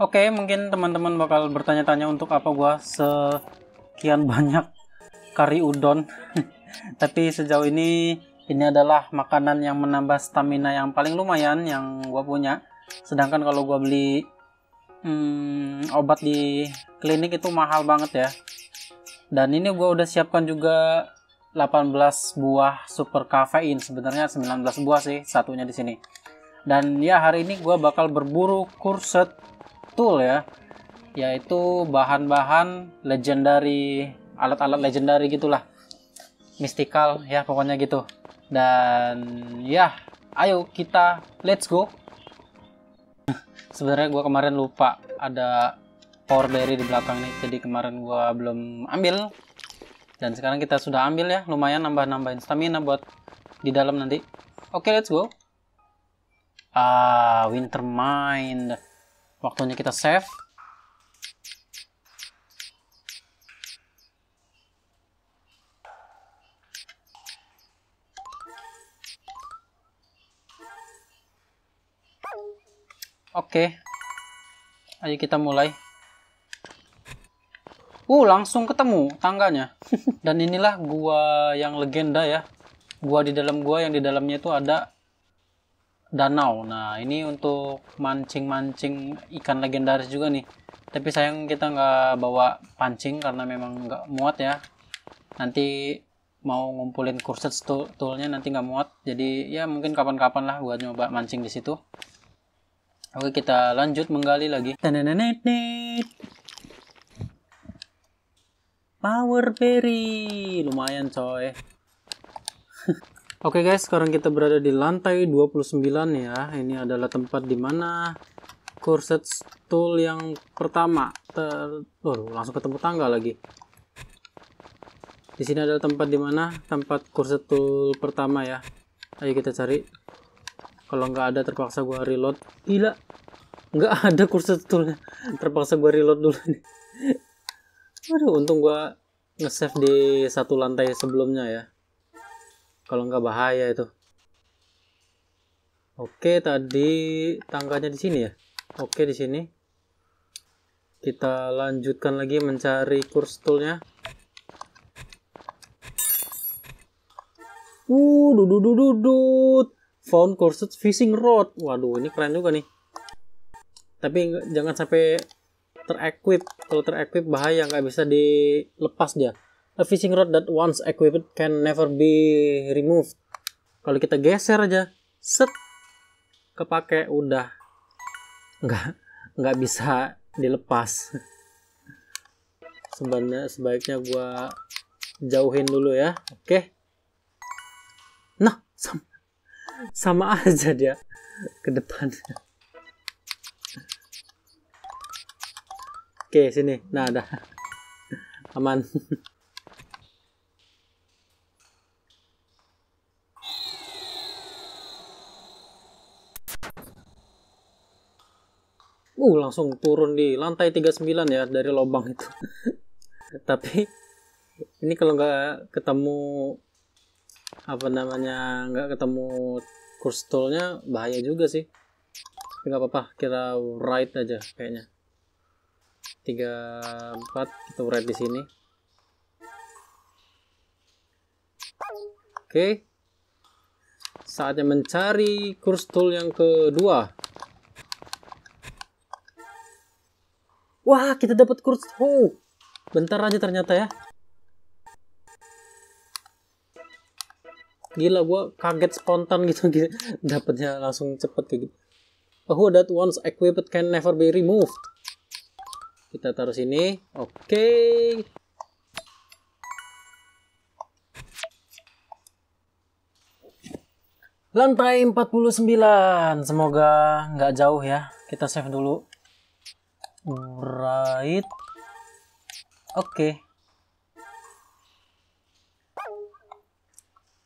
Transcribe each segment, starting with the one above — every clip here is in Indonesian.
Oke, okay, mungkin teman-teman bakal bertanya-tanya untuk apa gua sekian banyak kari udon. Tapi sejauh ini ini adalah makanan yang menambah stamina yang paling lumayan yang gua punya. Sedangkan kalau gua beli hmm, obat di klinik itu mahal banget ya. Dan ini gua udah siapkan juga 18 buah super kafein sebenarnya 19 buah sih satunya di sini dan ya hari ini gue bakal berburu kurset tool ya yaitu bahan-bahan legendary alat-alat legendary gitulah mystical ya pokoknya gitu dan ya ayo kita let's go sebenarnya gue kemarin lupa ada power berry di belakang nih jadi kemarin gue belum ambil dan sekarang kita sudah ambil ya lumayan nambah-nambahin stamina buat di dalam nanti oke okay, let's go ah winter mind Waktunya kita save. Oke. Okay. Ayo kita mulai. Uh, langsung ketemu tangganya. Dan inilah gua yang legenda ya. Gua di dalam gua yang di dalamnya itu ada danau. Nah, ini untuk mancing-mancing ikan legendaris juga nih. Tapi sayang kita nggak bawa pancing karena memang nggak muat ya. Nanti mau ngumpulin kurset toolnya nanti nggak muat. Jadi ya mungkin kapan-kapan lah buat nyoba mancing di situ. Oke, kita lanjut menggali lagi. Power berry, lumayan coy. Oke guys, sekarang kita berada di lantai 29 ya. Ini adalah tempat di mana corset tool yang pertama. Ter... Oh, langsung ketemu tangga lagi. Di sini adalah tempat di mana tempat corset tool pertama ya. Ayo kita cari. Kalau nggak ada terpaksa gua reload. Gila. Nggak ada corset toolnya. Terpaksa gua reload dulu nih. Aduh, untung gua nge-save di satu lantai sebelumnya ya kalau nggak bahaya itu oke tadi tangganya di sini ya oke di sini kita lanjutkan lagi mencari kurs toolnya Uh, dududududut. Found cursed fishing rod. Waduh, ini keren juga nih. Tapi jangan sampai terequip. Kalau terequip bahaya, nggak bisa dilepas dia a fishing rod that once equipped can never be removed. Kalau kita geser aja, set, kepake, udah. Nggak, nggak bisa dilepas. Sebenarnya sebaiknya gua jauhin dulu ya, oke? Okay. Nah, sama, sama aja dia ke depan. Oke, okay, sini. Nah, dah. Aman. uh langsung turun di lantai 39 ya dari lobang itu tapi ini kalau nggak ketemu apa namanya nggak ketemu kurstolnya bahaya juga sih Tapi nggak apa-apa kita write aja kayaknya 34 kita ride di sini oke okay. saatnya mencari kurstol yang kedua Wah, kita dapat kurs. Oh, bentar aja ternyata ya. Gila, gue kaget spontan gitu. gitu. Dapatnya langsung cepet kayak gitu. Oh that once equipped can never be removed. Kita taruh sini. Oke. Okay. Lantai 49. Semoga nggak jauh ya. Kita save dulu right oke okay.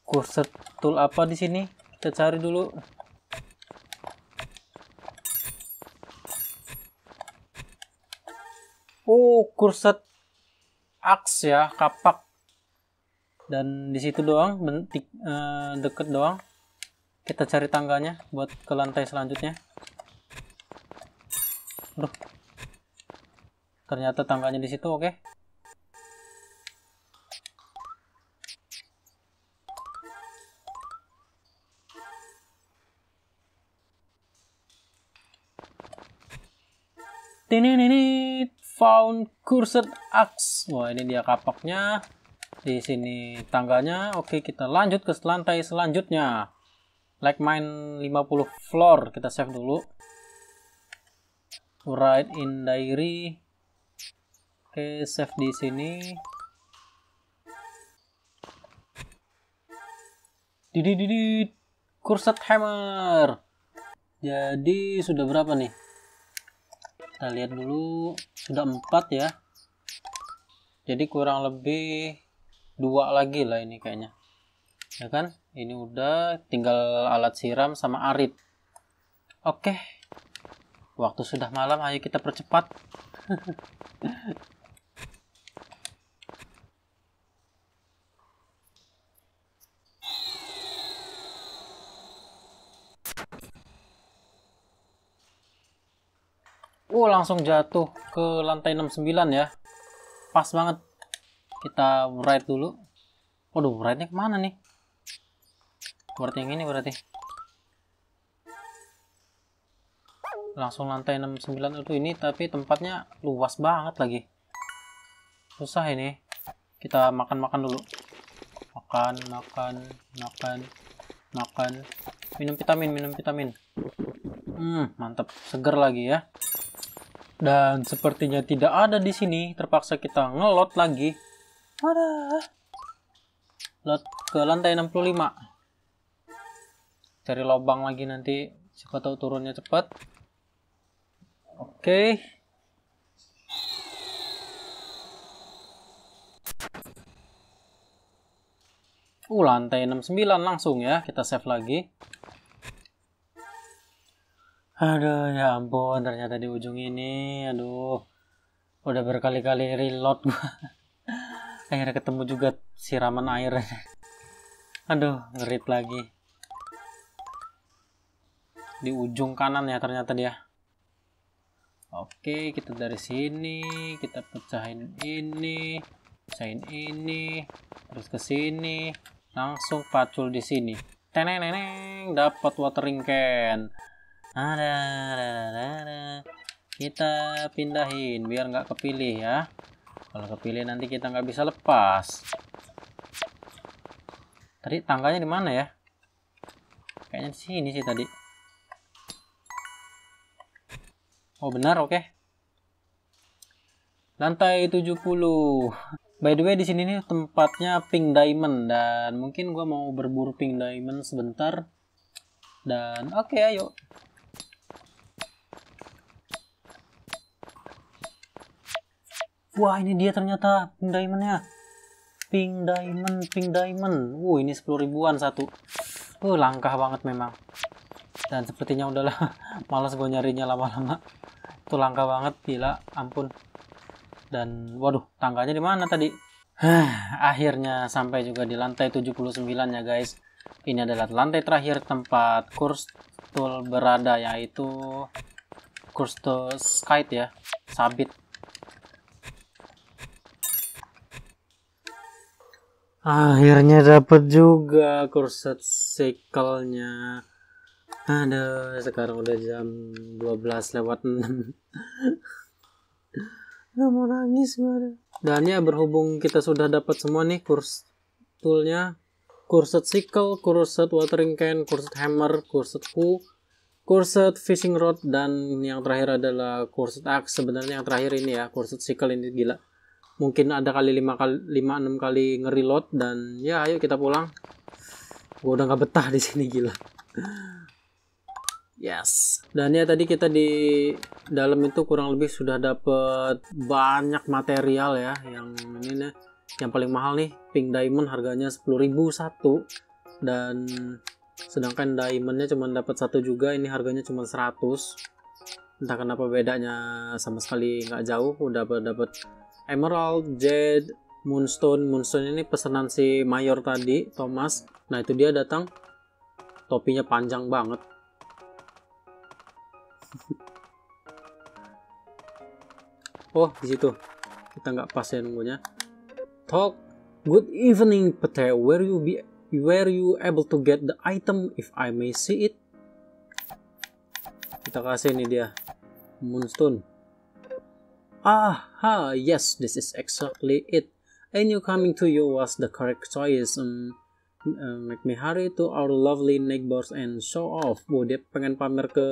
cursor tool apa di sini kita cari dulu oh kurset axe ya kapak dan di situ doang bentik eh, deket doang kita cari tangganya buat ke lantai selanjutnya Aduh, ternyata tangganya di situ oke okay. ini ini found cursed axe wah ini dia kapaknya di sini tangganya oke okay, kita lanjut ke lantai selanjutnya like mine 50 floor kita save dulu write in diary Oke, save di sini. di. kurset hammer. Jadi sudah berapa nih? Kita lihat dulu, sudah empat ya. Jadi kurang lebih dua lagi lah ini kayaknya. Ya kan? Ini udah tinggal alat siram sama arit. Oke. Waktu sudah malam, ayo kita percepat. Oh, langsung jatuh ke lantai 69 ya. Pas banget. Kita ride dulu. Waduh, ride-nya kemana nih? Berarti yang ini berarti. Langsung lantai 69 itu ini, tapi tempatnya luas banget lagi. Susah ini. Kita makan-makan dulu. Makan, makan, makan, makan. Minum vitamin, minum vitamin. Hmm, mantep Seger lagi ya. Dan sepertinya tidak ada di sini, terpaksa kita ngelot lagi. Ada. Lot ke lantai 65. Cari lubang lagi nanti, siapa tahu turunnya cepat. Oke. Okay. Uh, lantai 69 langsung ya, kita save lagi. Aduh, ya ampun, ternyata di ujung ini, aduh, udah berkali-kali reload gua. Akhirnya ketemu juga siraman air. Aduh, ngerit lagi. Di ujung kanan ya ternyata dia. Oke, kita dari sini, kita pecahin ini, pecahin ini, terus ke sini, langsung pacul di sini. Teneng, dapat watering can ada, kita pindahin biar nggak kepilih ya kalau kepilih nanti kita nggak bisa lepas tadi tangganya di mana ya kayaknya di sini sih tadi oh benar oke okay. lantai 70 By the way, di sini nih tempatnya Pink Diamond dan mungkin gua mau berburu Pink Diamond sebentar. Dan oke, okay, ayo Wah ini dia ternyata pink diamondnya. Pink diamond, pink diamond. Wuh ini 10 ribuan satu. Wuh langkah banget memang. Dan sepertinya udahlah malas gue nyarinya lama-lama. Itu langka banget gila, ampun. Dan waduh, tangganya di mana tadi? akhirnya sampai juga di lantai 79 ya guys. Ini adalah lantai terakhir tempat kurs tool berada yaitu kurs tool skite ya, sabit Akhirnya dapat juga korset sekelnya Ada sekarang udah jam 12 lewat 6. nggak mau nangis gue. Dan ya berhubung kita sudah dapat semua nih kurs toolnya. Kurset sickle, kurset watering can, kurset hammer, kurset ku kurset fishing rod, dan yang terakhir adalah kurset axe. Sebenarnya yang terakhir ini ya, kurset sickle ini gila mungkin ada kali lima kali lima enam kali ngereload dan ya ayo kita pulang gue udah nggak betah di sini gila yes dan ya tadi kita di dalam itu kurang lebih sudah dapet banyak material ya yang ini nih yang paling mahal nih pink diamond harganya 10.000 satu dan sedangkan diamondnya cuma dapat satu juga ini harganya cuma 100 entah kenapa bedanya sama sekali nggak jauh udah dapat Emerald, Jade, Moonstone. Moonstone ini pesanan si Mayor tadi, Thomas. Nah, itu dia datang. Topinya panjang banget. oh, di situ. Kita nggak pas ya nunggunya. Talk. Good evening, Pete. Where you be? Where you able to get the item if I may see it? Kita kasih ini dia. Moonstone. Aha, yes, this is exactly it. And knew coming to you was the correct choice. Um, uh, make to our lovely neighbors and show off. Oh, dia pengen pamer ke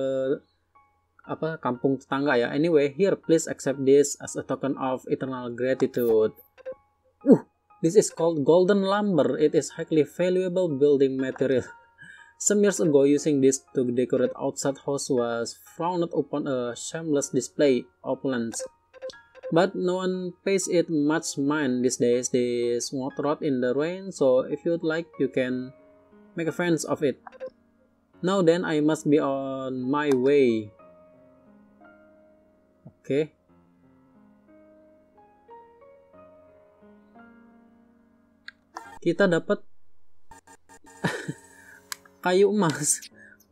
apa kampung tetangga ya. Anyway, here please accept this as a token of eternal gratitude. Uh, this is called golden lumber. It is highly valuable building material. Some years ago, using this to decorate outside house was frowned upon a shameless display of opulence. but no one pays it much mind these days. They smooth rot in the rain, so if you'd like, you can make a fence of it. Now then, I must be on my way. Okay. Kita dapat kayu emas,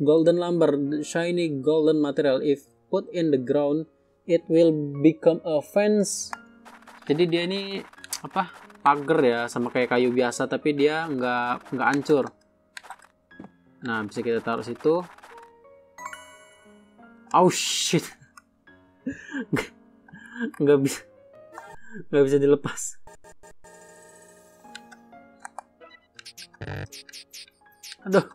golden lumber, shiny golden material. If put in the ground, it will become a fence. Jadi dia ini apa pagar ya sama kayak kayu biasa tapi dia nggak nggak hancur. Nah bisa kita taruh situ. Oh shit, nggak bisa nggak bisa dilepas. Aduh.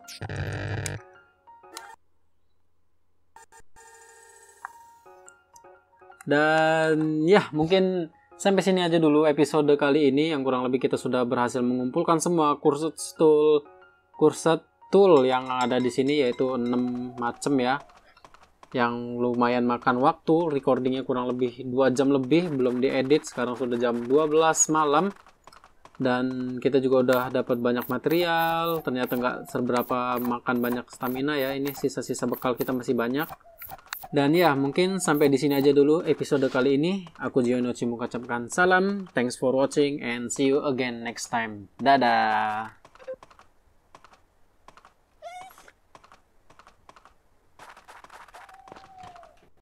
Dan ya, mungkin sampai sini aja dulu episode kali ini yang kurang lebih kita sudah berhasil mengumpulkan semua kurset tool kurset tool yang ada di sini yaitu 6 macam ya. Yang lumayan makan waktu, recordingnya kurang lebih 2 jam lebih, belum diedit, sekarang sudah jam 12 malam. Dan kita juga udah dapat banyak material, ternyata nggak seberapa makan banyak stamina ya, ini sisa-sisa bekal kita masih banyak dan ya, mungkin sampai di sini aja dulu episode kali ini. Aku Jiono Cimu ucapkan salam, thanks for watching, and see you again next time. Dadah!